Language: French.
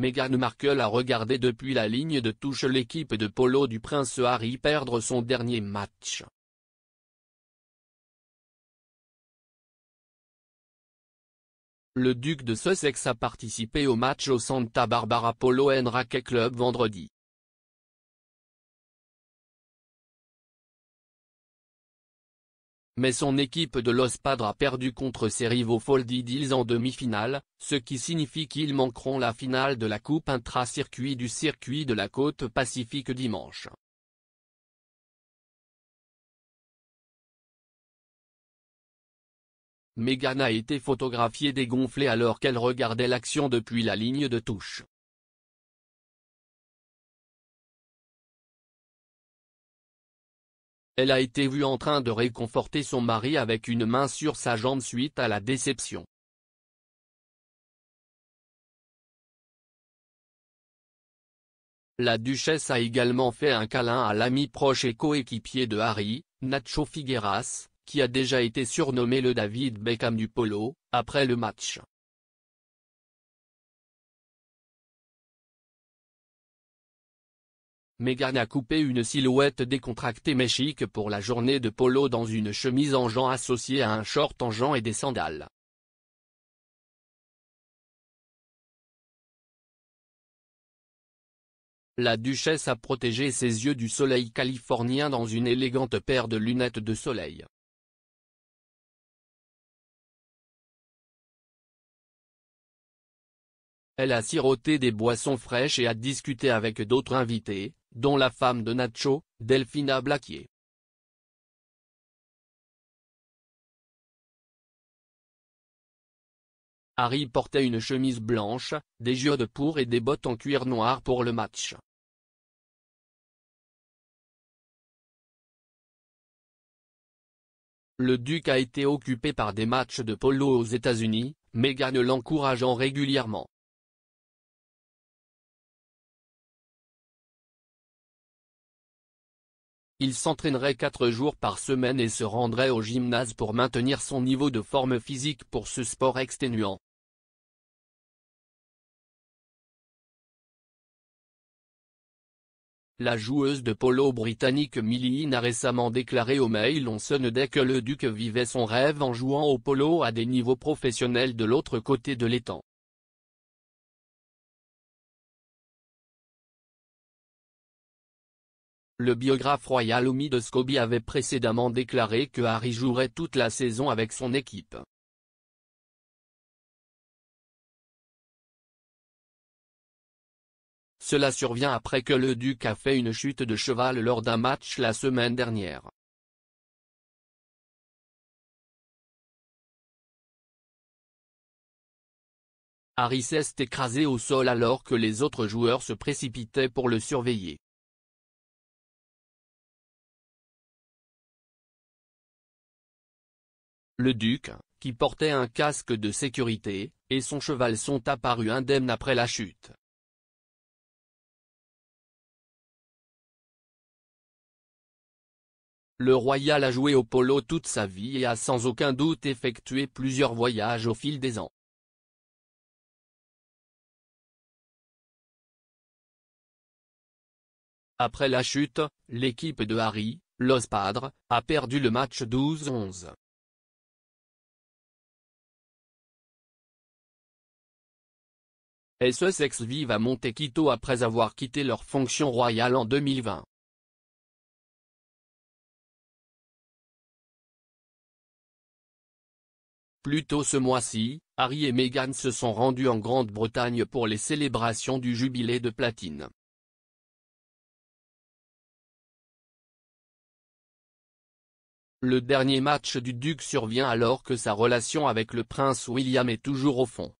Meghan Markle a regardé depuis la ligne de touche l'équipe de polo du prince Harry perdre son dernier match. Le duc de Sussex a participé au match au Santa Barbara Polo and Racquet Club vendredi. mais son équipe de Los Padres a perdu contre ses rivaux Foldy Deals en demi-finale, ce qui signifie qu'ils manqueront la finale de la Coupe intra-circuit du circuit de la côte pacifique dimanche. Megan a été photographiée dégonflée alors qu'elle regardait l'action depuis la ligne de touche. Elle a été vue en train de réconforter son mari avec une main sur sa jambe suite à la déception. La duchesse a également fait un câlin à l'ami proche et coéquipier de Harry, Nacho Figueras, qui a déjà été surnommé le David Beckham du polo, après le match. Meghan a coupé une silhouette décontractée mais pour la journée de polo dans une chemise en jean associée à un short en jean et des sandales. La duchesse a protégé ses yeux du soleil californien dans une élégante paire de lunettes de soleil. Elle a siroté des boissons fraîches et a discuté avec d'autres invités, dont la femme de Nacho, Delphina Blaquier. Harry portait une chemise blanche, des de pour et des bottes en cuir noir pour le match. Le duc a été occupé par des matchs de polo aux États-Unis, Gagne l'encourageant régulièrement. il s'entraînerait 4 jours par semaine et se rendrait au gymnase pour maintenir son niveau de forme physique pour ce sport exténuant. La joueuse de polo britannique Millie a récemment déclaré au Mail on dès que le Duc vivait son rêve en jouant au polo à des niveaux professionnels de l'autre côté de l'étang. Le biographe royal Omi de Scobie avait précédemment déclaré que Harry jouerait toute la saison avec son équipe. Cela survient après que le duc a fait une chute de cheval lors d'un match la semaine dernière. Harry s'est écrasé au sol alors que les autres joueurs se précipitaient pour le surveiller. Le duc, qui portait un casque de sécurité, et son cheval sont apparus indemnes après la chute. Le Royal a joué au polo toute sa vie et a sans aucun doute effectué plusieurs voyages au fil des ans. Après la chute, l'équipe de Harry, l'ospadre, a perdu le match 12-11. S.S.X. E vivent vive à Monte-Quito après avoir quitté leur fonction royale en 2020. Plus tôt ce mois-ci, Harry et Meghan se sont rendus en Grande-Bretagne pour les célébrations du jubilé de platine. Le dernier match du Duc survient alors que sa relation avec le prince William est toujours au fond.